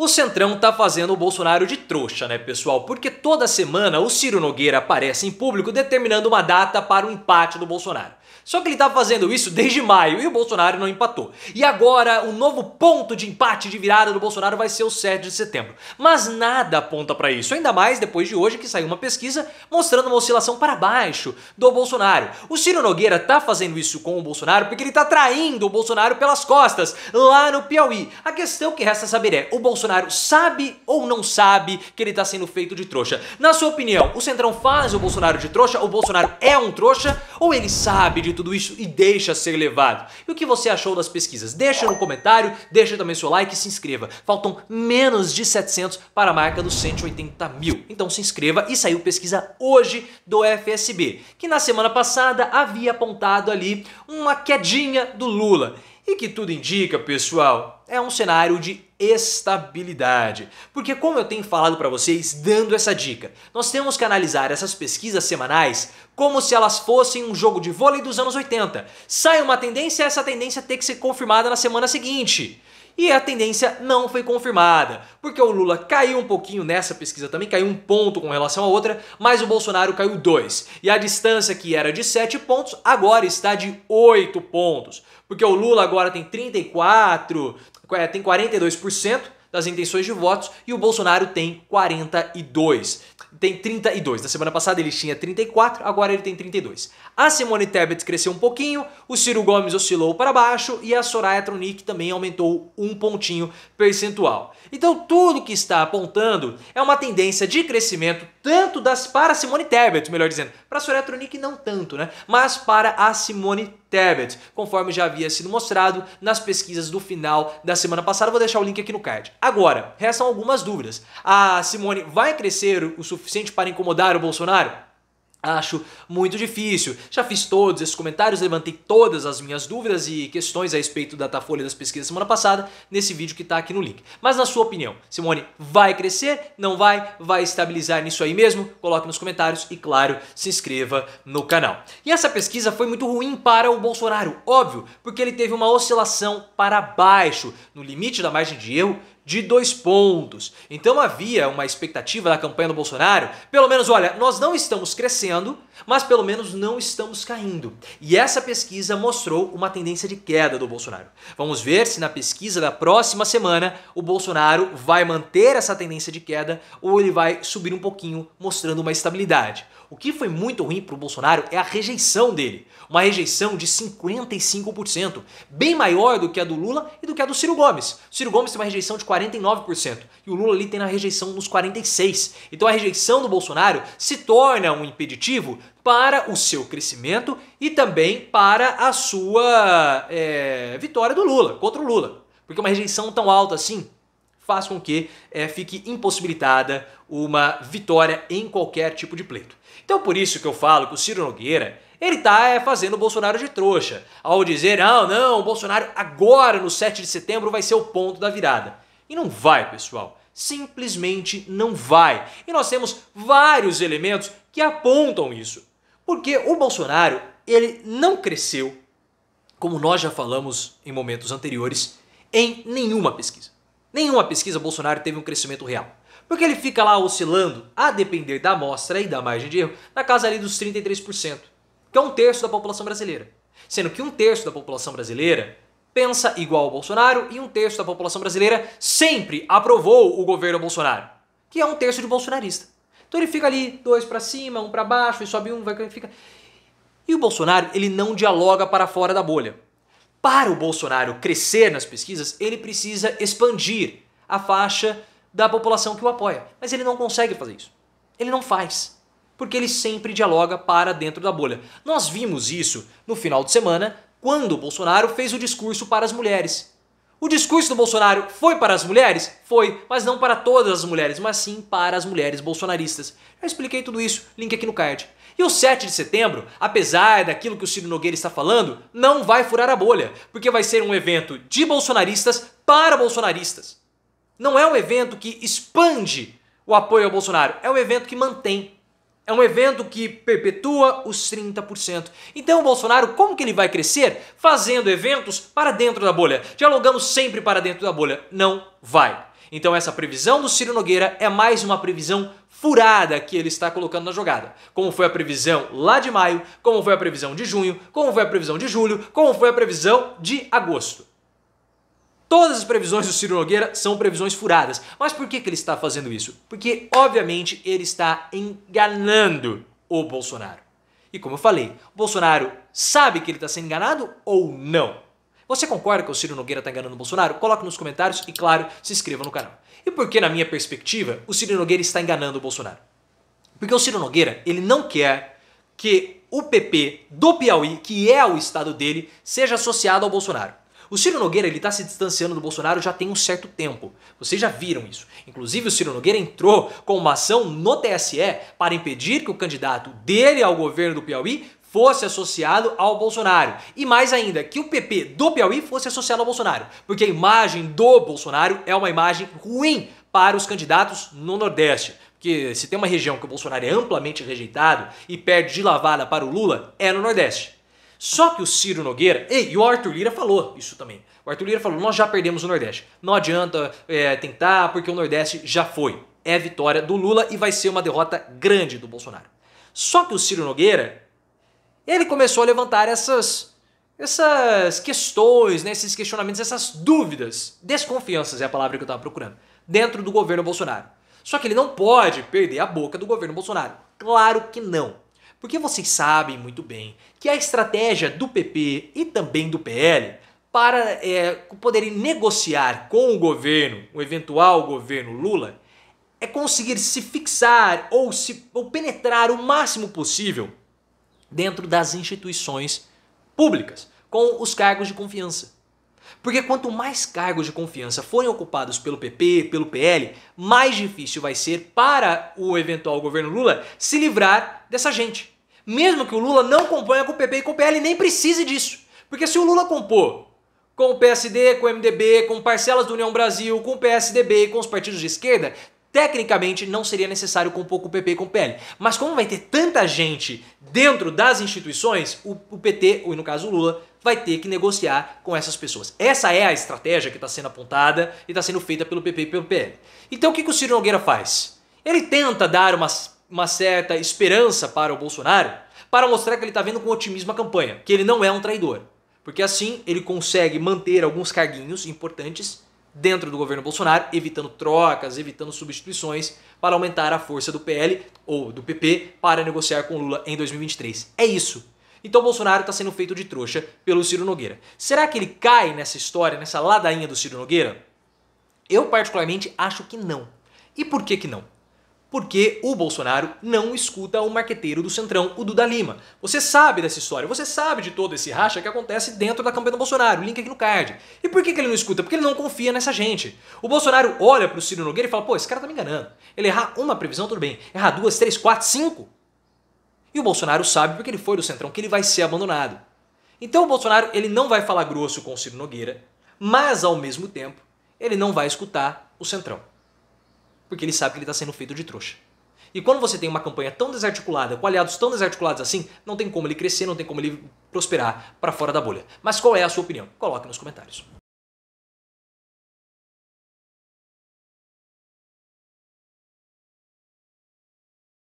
O Centrão tá fazendo o Bolsonaro de trouxa, né, pessoal? Porque toda semana o Ciro Nogueira aparece em público determinando uma data para o empate do Bolsonaro. Só que ele tá fazendo isso desde maio e o Bolsonaro não empatou. E agora o novo ponto de empate de virada do Bolsonaro vai ser o 7 de setembro. Mas nada aponta para isso, ainda mais depois de hoje que saiu uma pesquisa mostrando uma oscilação para baixo do Bolsonaro. O Ciro Nogueira tá fazendo isso com o Bolsonaro porque ele tá traindo o Bolsonaro pelas costas lá no Piauí. A questão que resta saber é: o Bolsonaro sabe ou não sabe que ele tá sendo feito de trouxa? Na sua opinião, o Centrão faz o Bolsonaro de trouxa? O Bolsonaro é um trouxa? Ou ele sabe de tudo isso e deixa ser levado. E o que você achou das pesquisas? Deixa no comentário, deixa também seu like e se inscreva. Faltam menos de 700 para a marca dos 180 mil. Então se inscreva e saiu pesquisa hoje do FSB, que na semana passada havia apontado ali uma quedinha do Lula. E que tudo indica, pessoal, é um cenário de estabilidade. Porque como eu tenho falado para vocês, dando essa dica, nós temos que analisar essas pesquisas semanais como se elas fossem um jogo de vôlei dos anos 80. Sai uma tendência, essa tendência tem que ser confirmada na semana seguinte e a tendência não foi confirmada, porque o Lula caiu um pouquinho nessa pesquisa também, caiu um ponto com relação à outra, mas o Bolsonaro caiu dois. E a distância que era de 7 pontos agora está de 8 pontos, porque o Lula agora tem 34, é, tem 42%, das intenções de votos e o Bolsonaro tem 42. Tem 32. Na semana passada ele tinha 34, agora ele tem 32. A Simone Tebet cresceu um pouquinho, o Ciro Gomes oscilou para baixo e a Soraya Tronic também aumentou um pontinho percentual. Então tudo que está apontando é uma tendência de crescimento tanto das para Simone Tebet, melhor dizendo, para a Soraya Tronic não tanto, né? Mas para a Simone Tebet, conforme já havia sido mostrado nas pesquisas do final da semana passada, vou deixar o link aqui no card. Agora, restam algumas dúvidas. A Simone vai crescer o suficiente para incomodar o Bolsonaro? Acho muito difícil. Já fiz todos esses comentários, levantei todas as minhas dúvidas e questões a respeito da Datafolha das pesquisas semana passada nesse vídeo que está aqui no link. Mas na sua opinião, Simone, vai crescer? Não vai? Vai estabilizar nisso aí mesmo? Coloque nos comentários e, claro, se inscreva no canal. E essa pesquisa foi muito ruim para o Bolsonaro, óbvio, porque ele teve uma oscilação para baixo no limite da margem de erro de dois pontos. Então havia uma expectativa da campanha do Bolsonaro, pelo menos, olha, nós não estamos crescendo baixando, mas pelo menos não estamos caindo. E essa pesquisa mostrou uma tendência de queda do Bolsonaro. Vamos ver se na pesquisa da próxima semana o Bolsonaro vai manter essa tendência de queda ou ele vai subir um pouquinho, mostrando uma estabilidade. O que foi muito ruim para o Bolsonaro é a rejeição dele. Uma rejeição de 55%, bem maior do que a do Lula e do que a do Ciro Gomes. O Ciro Gomes tem uma rejeição de 49% e o Lula ali tem na rejeição nos 46%. Então a rejeição do Bolsonaro se torna um impeditivo para o seu crescimento e também para a sua é, vitória do Lula, contra o Lula. Porque uma rejeição tão alta assim faz com que é, fique impossibilitada uma vitória em qualquer tipo de pleito. Então por isso que eu falo que o Ciro Nogueira ele está é, eh, fazendo o Bolsonaro de trouxa, ao dizer, ah, não, o Bolsonaro agora no 7 de setembro vai ser o ponto da virada. E não vai, pessoal. Simplesmente não vai. E nós temos vários elementos que apontam isso. Porque o Bolsonaro, ele não cresceu, como nós já falamos em momentos anteriores, em nenhuma pesquisa. Nenhuma pesquisa Bolsonaro teve um crescimento real, porque ele fica lá oscilando, a depender da amostra e da margem de erro, na casa ali dos 33%, que é um terço da população brasileira. Sendo que um terço da população brasileira pensa igual ao Bolsonaro e um terço da população brasileira sempre aprovou o governo Bolsonaro, que é um terço de bolsonarista. Então ele fica ali, dois para cima, um para baixo, e sobe um, vai, fica... E o Bolsonaro, ele não dialoga para fora da bolha para o Bolsonaro crescer nas pesquisas, ele precisa expandir a faixa da população que o apoia. Mas ele não consegue fazer isso. Ele não faz. Porque ele sempre dialoga para dentro da bolha. Nós vimos isso no final de semana, quando o Bolsonaro fez o discurso para as mulheres. O discurso do Bolsonaro foi para as mulheres? Foi, mas não para todas as mulheres, mas sim para as mulheres bolsonaristas. Eu expliquei tudo isso, link aqui no card. E o 7 de setembro, apesar daquilo que o Ciro Nogueira está falando, não vai furar a bolha, porque vai ser um evento de bolsonaristas para bolsonaristas. Não é um evento que expande o apoio ao Bolsonaro, é um evento que mantém. É um evento que perpetua os 30%. Então o Bolsonaro, como que ele vai crescer? Fazendo eventos para dentro da bolha, dialogando sempre para dentro da bolha. Não vai. Então essa previsão do Ciro Nogueira é mais uma previsão furada que ele está colocando na jogada. Como foi a previsão lá de maio, como foi a previsão de junho, como foi a previsão de julho, como foi a previsão de agosto. Todas as previsões do Ciro Nogueira são previsões furadas. Mas por que, que ele está fazendo isso? Porque, obviamente, ele está enganando o Bolsonaro. E como eu falei, o Bolsonaro sabe que ele está sendo enganado ou não? Você concorda que o Ciro Nogueira está enganando o Bolsonaro? Coloque nos comentários e, claro, se inscreva no canal. E por que, na minha perspectiva, o Ciro Nogueira está enganando o Bolsonaro? Porque o Ciro Nogueira, ele não quer que o PP do Piauí, que é o estado dele, seja associado ao Bolsonaro. O Ciro Nogueira ele está se distanciando do Bolsonaro já tem um certo tempo. Vocês já viram isso. Inclusive, o Ciro Nogueira entrou com uma ação no TSE para impedir que o candidato dele ao governo do Piauí fosse associado ao Bolsonaro. E mais ainda, que o PP do Piauí fosse associado ao Bolsonaro. Porque a imagem do Bolsonaro é uma imagem ruim para os candidatos no Nordeste. Porque se tem uma região que o Bolsonaro é amplamente rejeitado e perde de lavada para o Lula, é no Nordeste. Só que o Ciro Nogueira, e o Arthur Lira falou isso também. O Arthur Lira falou: nós já perdemos o Nordeste. Não adianta é, tentar, porque o Nordeste já foi. É vitória do Lula e vai ser uma derrota grande do Bolsonaro. Só que o Ciro Nogueira ele começou a levantar essas, essas questões, né, esses questionamentos, essas dúvidas, desconfianças é a palavra que eu estava procurando, dentro do governo Bolsonaro. Só que ele não pode perder a boca do governo Bolsonaro. Claro que não. Porque vocês sabem muito bem que a estratégia do PP e também do PL para é, poderem negociar com o governo, o eventual governo Lula, é conseguir se fixar ou, se, ou penetrar o máximo possível dentro das instituições públicas, com os cargos de confiança. Porque quanto mais cargos de confiança forem ocupados pelo PP, pelo PL, mais difícil vai ser para o eventual governo Lula se livrar dessa gente. Mesmo que o Lula não componha com o PP e com o PL, nem precise disso. Porque se o Lula compor com o PSD, com o MDB, com parcelas do União Brasil, com o PSDB e com os partidos de esquerda, Tecnicamente, não seria necessário compor com o PP e com o PL. Mas como vai ter tanta gente dentro das instituições, o, o PT, ou no caso o Lula, vai ter que negociar com essas pessoas. Essa é a estratégia que está sendo apontada e está sendo feita pelo PP e pelo PL. Então o que, que o Ciro Nogueira faz? Ele tenta dar uma, uma certa esperança para o Bolsonaro para mostrar que ele está vendo com otimismo a campanha, que ele não é um traidor. Porque assim ele consegue manter alguns carguinhos importantes dentro do governo Bolsonaro, evitando trocas, evitando substituições, para aumentar a força do PL ou do PP para negociar com Lula em 2023. É isso. Então Bolsonaro está sendo feito de trouxa pelo Ciro Nogueira. Será que ele cai nessa história, nessa ladainha do Ciro Nogueira? Eu particularmente acho que não. E por que que não? Porque o Bolsonaro não escuta o marqueteiro do Centrão, o Duda Lima. Você sabe dessa história, você sabe de todo esse racha que acontece dentro da campanha do Bolsonaro, link aqui no card. E por que, ele não escuta? Porque ele não confia nessa gente. O Bolsonaro olha pro Ciro Nogueira e fala, pô, esse cara tá me enganando. Ele errar uma previsão, tudo bem. Errar duas, três, quatro, cinco. E o Bolsonaro sabe, porque ele foi do Centrão, que ele vai ser abandonado. Então o Bolsonaro ele não vai falar grosso com o Ciro Nogueira, mas ao mesmo tempo ele não vai escutar o Centrão. Porque ele sabe que ele está sendo feito de trouxa. E quando você tem uma campanha tão desarticulada, com aliados tão desarticulados assim, não tem como ele crescer, não tem como ele prosperar para fora da bolha. Mas qual é a sua opinião? Coloque nos comentários.